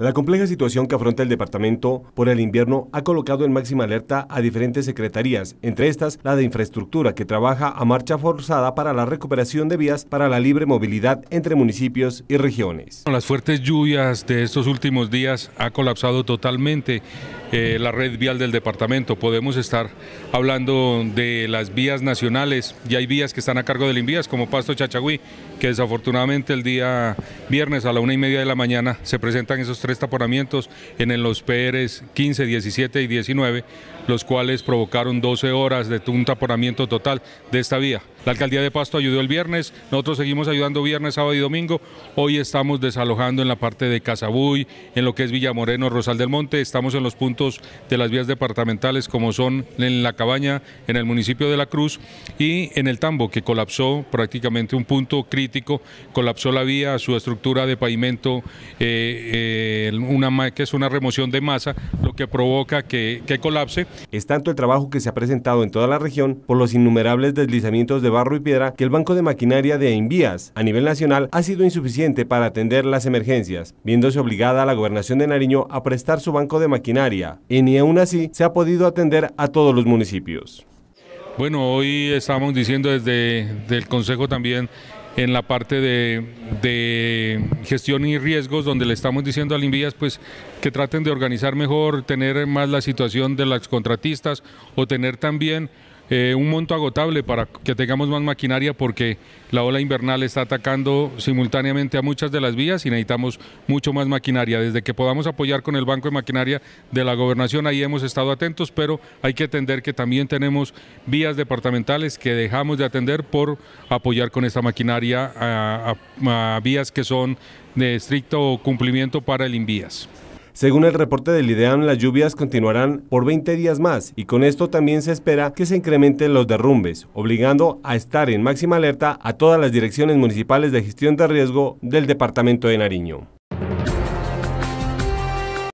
La compleja situación que afronta el departamento por el invierno ha colocado en máxima alerta a diferentes secretarías, entre estas la de infraestructura, que trabaja a marcha forzada para la recuperación de vías para la libre movilidad entre municipios y regiones. las fuertes lluvias de estos últimos días ha colapsado totalmente eh, la red vial del departamento. Podemos estar hablando de las vías nacionales y hay vías que están a cargo del Invías, como Pasto Chachagüí, que desafortunadamente el día viernes a la una y media de la mañana se presentan esos tres taponamientos en los PRs 15, 17 y 19, los cuales provocaron 12 horas de un taponamiento total de esta vía. La alcaldía de Pasto ayudó el viernes, nosotros seguimos ayudando viernes, sábado y domingo. Hoy estamos desalojando en la parte de Casabuy, en lo que es Villa Moreno, Rosal del Monte. Estamos en los puntos de las vías departamentales, como son en La Cabaña, en el municipio de La Cruz y en el Tambo, que colapsó prácticamente un punto crítico, colapsó la vía, su estructura de pavimento, eh, eh, que es una remoción de masa, lo que provoca que, que colapse. Es tanto el trabajo que se ha presentado en toda la región por los innumerables deslizamientos de barro y piedra que el Banco de Maquinaria de Envías a nivel nacional ha sido insuficiente para atender las emergencias, viéndose obligada a la gobernación de Nariño a prestar su banco de maquinaria, y ni aún así se ha podido atender a todos los municipios. Bueno, hoy estamos diciendo desde el Consejo también en la parte de, de, gestión y riesgos, donde le estamos diciendo a Invías pues, que traten de organizar mejor, tener más la situación de las contratistas o tener también eh, un monto agotable para que tengamos más maquinaria porque la ola invernal está atacando simultáneamente a muchas de las vías y necesitamos mucho más maquinaria. Desde que podamos apoyar con el Banco de Maquinaria de la Gobernación, ahí hemos estado atentos, pero hay que atender que también tenemos vías departamentales que dejamos de atender por apoyar con esta maquinaria a, vías que son de estricto cumplimiento para el INVÍAS. Según el reporte del IDEAM, las lluvias continuarán por 20 días más y con esto también se espera que se incrementen los derrumbes, obligando a estar en máxima alerta a todas las direcciones municipales de gestión de riesgo del departamento de Nariño.